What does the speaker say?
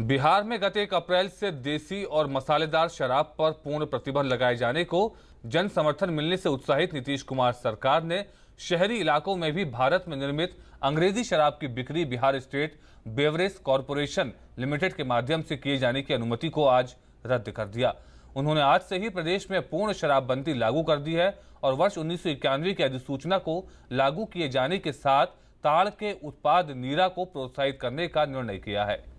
बिहार में गत एक अप्रैल से देसी और मसालेदार शराब पर पूर्ण प्रतिबंध लगाए जाने को जन समर्थन मिलने से उत्साहित नीतीश कुमार सरकार ने शहरी इलाकों में भी भारत में निर्मित अंग्रेजी शराब की बिक्री Bihar state beverage corporation limited के माध्यम से किए जाने की अनुमति को आज रद्द कर दिया उन्होंने आज से ही प्रदेश में पूर्ण शराबबंदी लागू कर दी है और वर्ष उन्नीस की अधिसूचना को लागू किए जाने के साथ ताड़ के उत्पाद नीरा को प्रोत्साहित करने का निर्णय किया है